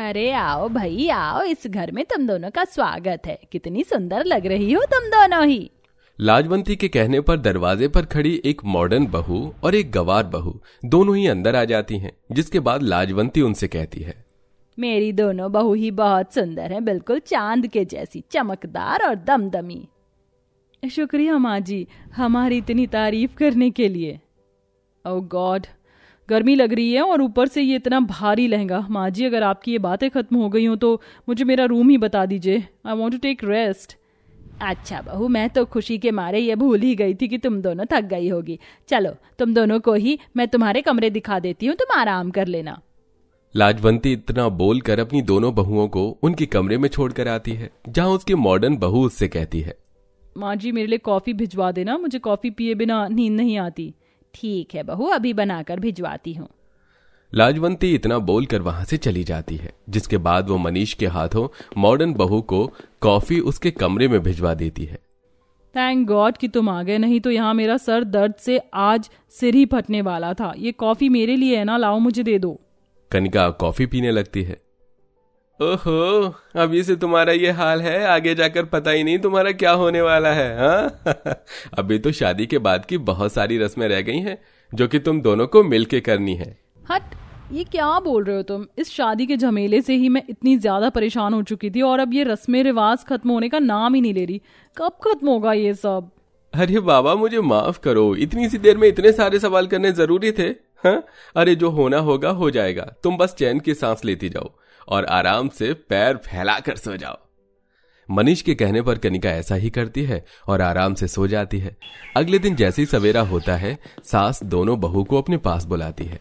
अरे आओ भाई आओ इस घर में तुम दोनों का स्वागत है कितनी सुंदर लग रही हो तुम दोनों ही लाजवंती के कहने पर दरवाजे पर खड़ी एक मॉडर्न बहू और एक गवार बहू दोनों ही अंदर आ जाती हैं जिसके बाद लाजवंती उनसे कहती है मेरी दोनों बहू ही बहुत सुंदर हैं बिल्कुल चांद के जैसी चमकदार और दमदमी शुक्रिया माँ जी हमारी इतनी तारीफ करने के लिए ओ oh गॉड गर्मी लग रही है और ऊपर से ये इतना भारी लहंगा माँ जी अगर आपकी ये बातें ख़त्म हो गई हो तो मुझे मेरा रूम ही बता दीजिए I want to take rest अच्छा बहू मैं तो खुशी के मारे ये भूल ही गई थी कि तुम दोनों थक गई होगी चलो तुम दोनों को ही मैं तुम्हारे कमरे दिखा देती हूँ तुम आराम कर लेना लाजवंती इतना बोलकर अपनी दोनों बहुओं को उनके कमरे में छोड़कर आती है जहाँ उसकी मॉडर्न बहू उससे कहती है माँ जी मेरे लिए कॉफी भिजवा देना मुझे कॉफी पिए बिना नींद नहीं आती ठीक है बहू अभी बनाकर भिजवाती हूँ लाजवंती इतना बोलकर वहां से चली जाती है जिसके बाद वो मनीष के हाथों मॉडर्न बहू को कॉफी उसके कमरे में भिजवा देती है थैंक गॉड कि तुम आ गए नहीं तो यहाँ मेरा सर दर्द से आज सिर ही फटने वाला था ये कॉफी मेरे लिए है ना लाओ मुझे दे दो कनिका कॉफी पीने लगती है ओहो अभी से तुम्हारा ये हाल है आगे जाकर पता ही नहीं तुम्हारा क्या होने वाला है हा? अभी तो शादी के बाद की बहुत सारी रस्में रह गई हैं जो कि तुम दोनों को मिलके करनी है हट ये क्या बोल रहे हो तुम इस शादी के झमेले से ही मैं इतनी ज्यादा परेशान हो चुकी थी और अब ये रस्में रिवाज खत्म होने का नाम ही नहीं ले रही कब खत्म होगा ये सब अरे बाबा मुझे माफ करो इतनी सी देर में इतने सारे सवाल करने जरूरी थे हा? अरे जो होना होगा हो जाएगा तुम बस चैन की सांस लेती जाओ और आराम से पैर फैलाकर सो जाओ मनीष के कहने पर कनिका ऐसा ही करती है और आराम से सो जाती है अगले दिन जैसे ही सवेरा होता है सास दोनों बहू को अपने पास बुलाती है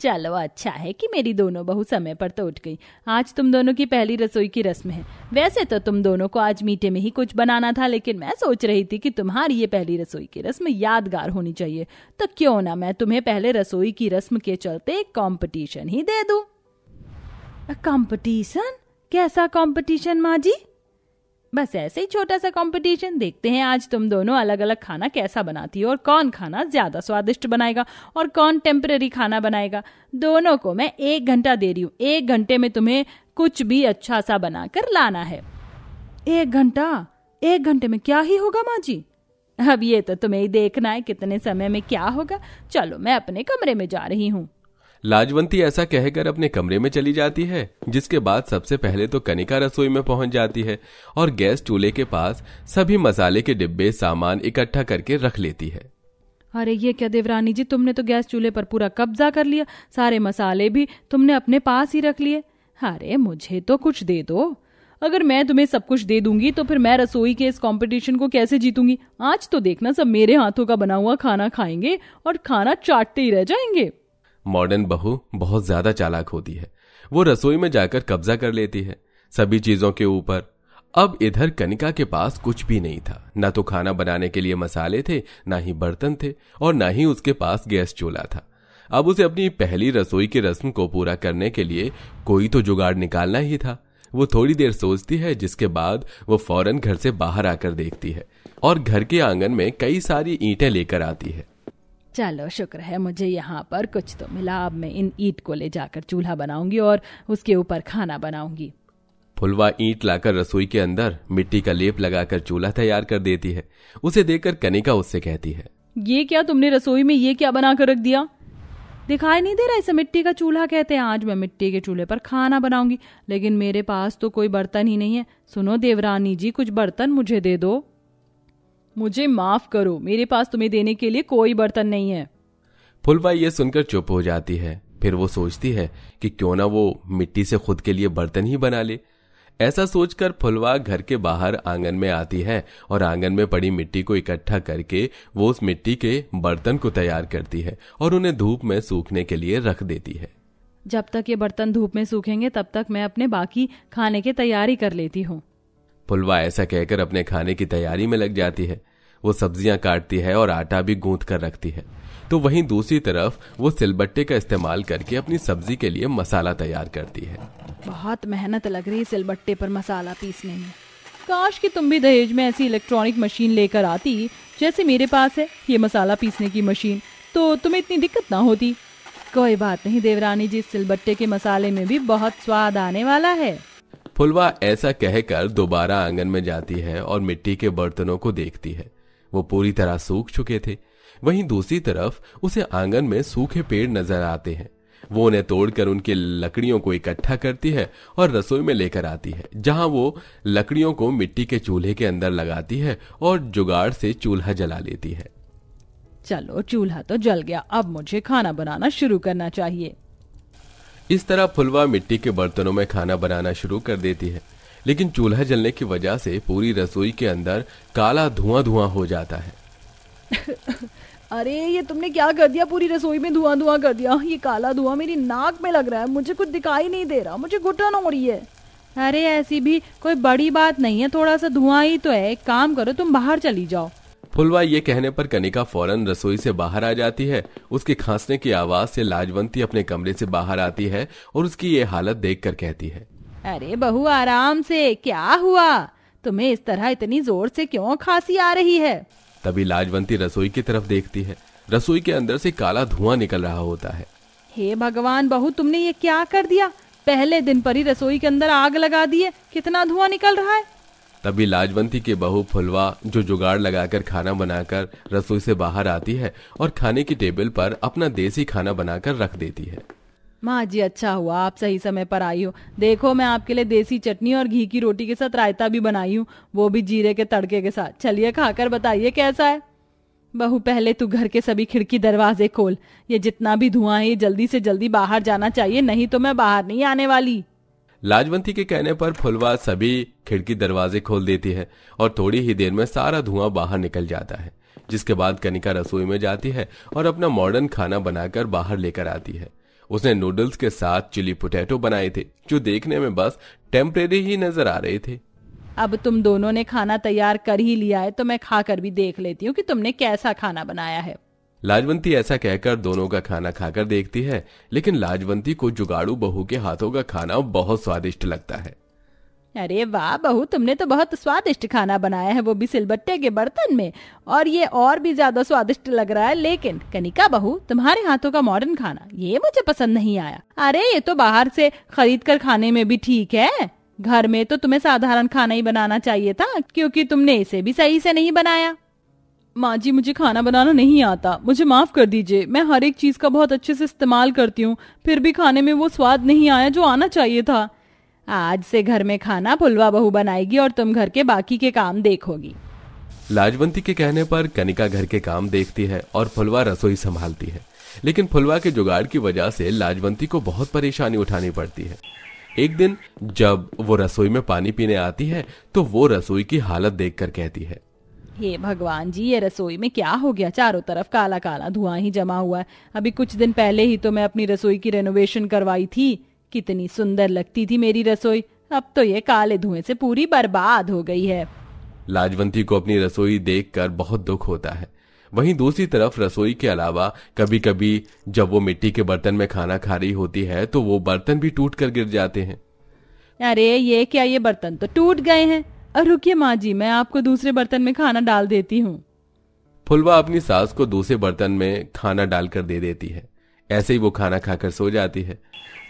चलो अच्छा है कि मेरी दोनों बहू समय पर तो उठ गई आज तुम दोनों की पहली रसोई की रस्म है वैसे तो तुम दोनों को आज मीठे में ही कुछ बनाना था लेकिन मैं सोच रही थी कि तुम्हारी ये पहली रसोई की रस्म यादगार होनी चाहिए तो क्यों ना मैं तुम्हें पहले रसोई की रस्म के चलते एक कॉम्पिटिशन ही दे दूँ कंपटीशन कैसा कंपटीशन माँ जी बस ऐसे ही छोटा सा कंपटीशन देखते हैं आज तुम दोनों अलग अलग खाना कैसा बनाती हो और कौन खाना ज्यादा स्वादिष्ट बनाएगा और कौन टेम्पररी खाना बनाएगा दोनों को मैं एक घंटा दे रही हूँ एक घंटे में तुम्हें कुछ भी अच्छा सा बनाकर लाना है एक घंटा एक घंटे में क्या ही होगा माँ जी अब ये तो तुम्हें ही देखना है कितने समय में क्या होगा चलो मैं अपने कमरे में जा रही हूँ लाजवंती ऐसा कहकर अपने कमरे में चली जाती है जिसके बाद सबसे पहले तो कनिका रसोई में पहुंच जाती है और गैस चूल्हे के पास सभी मसाले के डिब्बे सामान इकट्ठा करके रख लेती है अरे ये क्या देवरानी जी तुमने तो गैस चूल्हे पर पूरा कब्जा कर लिया सारे मसाले भी तुमने अपने पास ही रख लिए अरे मुझे तो कुछ दे दो अगर मैं तुम्हें सब कुछ दे दूंगी तो फिर मैं रसोई के इस कंपटीशन को कैसे जीतूंगी आज तो देखना सब मेरे हाथों का बना हुआ खाना खाएंगे और खाना चाटते ही रह जाएंगे मॉडर्न बहू बहुत ज्यादा चालाक होती है वो रसोई में जाकर कब्जा कर लेती है सभी चीजों के ऊपर अब इधर कनिका के पास कुछ भी नहीं था ना तो खाना बनाने के लिए मसाले थे ना ही बर्तन थे और ना ही उसके पास गैस चूल्हा था अब उसे अपनी पहली रसोई की रस्म को पूरा करने के लिए कोई तो जुगाड़ निकालना ही था वो थोड़ी देर सोचती है जिसके बाद वो फौरन घर से बाहर आकर देखती है और घर के आंगन में कई सारी ईंटें लेकर आती है चलो शुक्र है मुझे यहाँ पर कुछ तो मिला अब मैं इन ईट को ले जाकर चूल्हा बनाऊंगी और उसके ऊपर खाना बनाऊंगी फुलवा ईंट लाकर रसोई के अंदर मिट्टी का लेप लगाकर चूल्हा तैयार कर देती है उसे देखकर कनिका उससे कहती है ये क्या तुमने रसोई में ये क्या बनाकर रख दिया दिखाई नहीं दे रहा इसे मिट्टी का चूल्हा कहते हैं आज मैं मिट्टी के चूल्हे पर खाना बनाऊंगी लेकिन मेरे पास तो कोई बर्तन ही नहीं है सुनो देवरानी जी कुछ बर्तन मुझे दे दो मुझे माफ करो मेरे पास तुम्हें देने के लिए कोई बर्तन नहीं है फुलबाई ये सुनकर चुप हो जाती है फिर वो सोचती है कि क्यों ना वो मिट्टी से खुद के लिए बर्तन ही बना ले ऐसा सोचकर फुलवा घर के बाहर आंगन में आती है और आंगन में पड़ी मिट्टी को इकट्ठा करके वो उस मिट्टी के बर्तन को तैयार करती है और उन्हें धूप में सूखने के लिए रख देती है जब तक ये बर्तन धूप में सूखेंगे तब तक मैं अपने बाकी खाने की तैयारी कर लेती हूँ फुलवा ऐसा कहकर अपने खाने की तैयारी में लग जाती है वो सब्जियां काटती है और आटा भी गूंथ कर रखती है तो वहीं दूसरी तरफ वो सिलबट्टे का इस्तेमाल करके अपनी सब्जी के लिए मसाला तैयार करती है बहुत मेहनत लग रही सिलबट्टे पर मसाला पीसने में काश कि तुम भी दहेज में ऐसी इलेक्ट्रॉनिक मशीन लेकर आती जैसे मेरे पास है ये मसाला पीसने की मशीन तो तुम्हें इतनी दिक्कत ना होती कोई बात नहीं देवरानी जी सिलबट्टे के मसाले में भी बहुत स्वाद आने वाला है फुलवा ऐसा कहकर दोबारा आंगन में जाती है और मिट्टी के बर्तनों को देखती है वो पूरी तरह सूख चुके थे वहीं दूसरी तरफ उसे आंगन में सूखे पेड़ नजर आते हैं वो उन्हें तोड़कर उनके लकड़ियों को इकट्ठा करती है और रसोई में लेकर आती है जहां वो लकड़ियों को मिट्टी के चूल्हे के अंदर लगाती है और जुगाड़ से चूल्हा जला लेती है चलो चूल्हा तो जल गया अब मुझे खाना बनाना शुरू करना चाहिए इस तरह फुलवा मिट्टी के बर्तनों में खाना बनाना शुरू कर देती है लेकिन चूल्हा जलने की वजह से पूरी रसोई के अंदर काला धुआं धुआं हो जाता है अरे ये तुमने क्या कर दिया पूरी रसोई में धुआं धुआं कर दिया ये काला धुआं मेरी नाक में लग रहा है मुझे कुछ दिखाई नहीं दे रहा मुझे घुटन हो रही है अरे ऐसी भी कोई बड़ी बात नहीं है थोड़ा सा धुआं ही तो है एक काम करो तुम बाहर चली जाओ फुलवा ये कहने पर कनिका फौरन रसोई से बाहर आ जाती है उसके खांसने की आवाज से लाजवंती अपने कमरे से बाहर आती है और उसकी ये हालत देख कर कहती है अरे बहू आराम से क्या हुआ तुम्हें इस तरह इतनी जोर से क्यों खांसी आ रही है तभी लाजवंती रसोई की तरफ देखती है रसोई के अंदर से काला धुआं निकल रहा होता है हे भगवान बहू तुमने ये क्या कर दिया पहले दिन पर ही रसोई के अंदर आग लगा दी है कितना धुआं निकल रहा है तभी लाजवंती की बहू फुलवा जो जुगाड़ लगाकर खाना बनाकर रसोई से बाहर आती है और खाने की टेबल पर अपना देसी खाना बनाकर रख देती है माँ जी अच्छा हुआ आप सही समय पर आई हो देखो मैं आपके लिए देसी चटनी और घी की रोटी के साथ रायता भी बनाई हूँ वो भी जीरे के तड़के के साथ चलिए खाकर बताइए कैसा है बहू पहले तू घर के सभी खिड़की दरवाजे खोल ये जितना भी धुआं है ये जल्दी से जल्दी बाहर जाना चाहिए नहीं तो मैं बाहर नहीं आने वाली लाजवंती के कहने पर फुलवा सभी खिड़की दरवाजे खोल देती है और थोड़ी ही देर में सारा धुआं बाहर निकल जाता है जिसके बाद कनिका रसोई में जाती है और अपना मॉडर्न खाना बनाकर बाहर लेकर आती है उसने नूडल्स के साथ चिली पोटैटो बनाए थे जो देखने में बस टेम्परेरी ही नजर आ रहे थे अब तुम दोनों ने खाना तैयार कर ही लिया है तो मैं खाकर भी देख लेती हूँ कि तुमने कैसा खाना बनाया है लाजवंती ऐसा कहकर दोनों का खाना खाकर देखती है लेकिन लाजवंती को जुगाड़ू बहू के हाथों का खाना बहुत स्वादिष्ट लगता है अरे वाह बहू तुमने तो बहुत स्वादिष्ट खाना बनाया है वो भी सिलबट्टे के बर्तन में और ये और भी ज्यादा स्वादिष्ट लग रहा है लेकिन कनिका बहू तुम्हारे हाथों का मॉडर्न खाना ये मुझे पसंद नहीं आया अरे ये तो बाहर से खरीद कर खाने में भी ठीक है घर में तो तुम्हें साधारण खाना ही बनाना चाहिए था क्योंकि तुमने इसे भी सही से नहीं बनाया माँ जी मुझे खाना बनाना नहीं आता मुझे माफ़ कर दीजिए मैं हर एक चीज़ का बहुत अच्छे से इस्तेमाल करती हूँ फिर भी खाने में वो स्वाद नहीं आया जो आना चाहिए था आज से घर में खाना पुलवा बहु बनाएगी और तुम घर के बाकी के काम देखोगी लाजवंती के कहने पर कनिका घर के काम देखती है और फुलवा रसोई संभालती है लेकिन फुलवा के जुगाड़ की वजह से लाजवंती को बहुत परेशानी उठानी पड़ती है एक दिन जब वो रसोई में पानी पीने आती है तो वो रसोई की हालत देखकर कहती है हे भगवान जी ये रसोई में क्या हो गया चारों तरफ काला काला धुआं ही जमा हुआ है अभी कुछ दिन पहले ही तो मैं अपनी रसोई की रेनोवेशन करवाई थी कितनी सुंदर लगती थी मेरी रसोई अब तो ये काले धुएं से पूरी बर्बाद हो गई है लाजवंती को अपनी रसोई देखकर बहुत दुख होता है वहीं दूसरी तरफ रसोई के अलावा कभी कभी जब वो मिट्टी के बर्तन में खाना खा रही होती है तो वो बर्तन भी टूट कर गिर जाते हैं अरे ये क्या ये बर्तन तो टूट गए हैं रुकिए माँ जी मैं आपको दूसरे बर्तन में खाना डाल देती हूँ फुलवा अपनी सास को दूसरे बर्तन में खाना डालकर दे देती है ऐसे ही वो खाना खाकर सो जाती है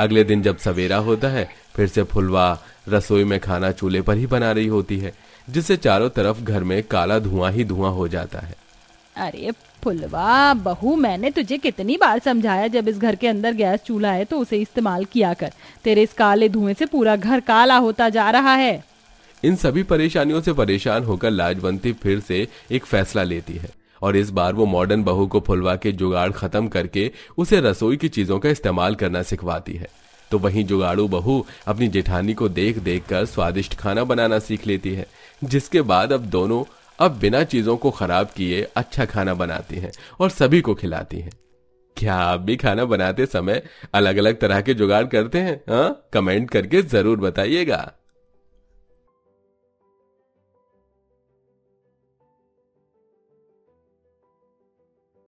अगले दिन जब सवेरा होता है फिर से फुलवा रसोई में खाना चूल्हे पर ही बना रही होती है जिससे चारों तरफ घर में काला धुआं ही धुआं हो जाता है अरे फुलवा बहू मैंने तुझे कितनी बार समझाया जब इस घर के अंदर गैस चूल्हा है तो उसे इस्तेमाल किया कर तेरे इस काले धुएं से पूरा घर काला होता जा रहा है इन सभी परेशानियों से परेशान होकर लाजवंती फिर से एक फैसला लेती है और इस बार वो मॉडर्न बहू को फुलवा के जुगाड़ खत्म करके उसे रसोई की चीजों का इस्तेमाल करना सिखवाती है तो वहीं जुगाड़ू बहू अपनी जेठानी को देख देख कर स्वादिष्ट खाना बनाना सीख लेती है जिसके बाद अब दोनों अब बिना चीजों को खराब किए अच्छा खाना बनाती हैं और सभी को खिलाती हैं क्या आप भी खाना बनाते समय अलग अलग तरह के जुगाड़ करते हैं हा? कमेंट करके जरूर बताइएगा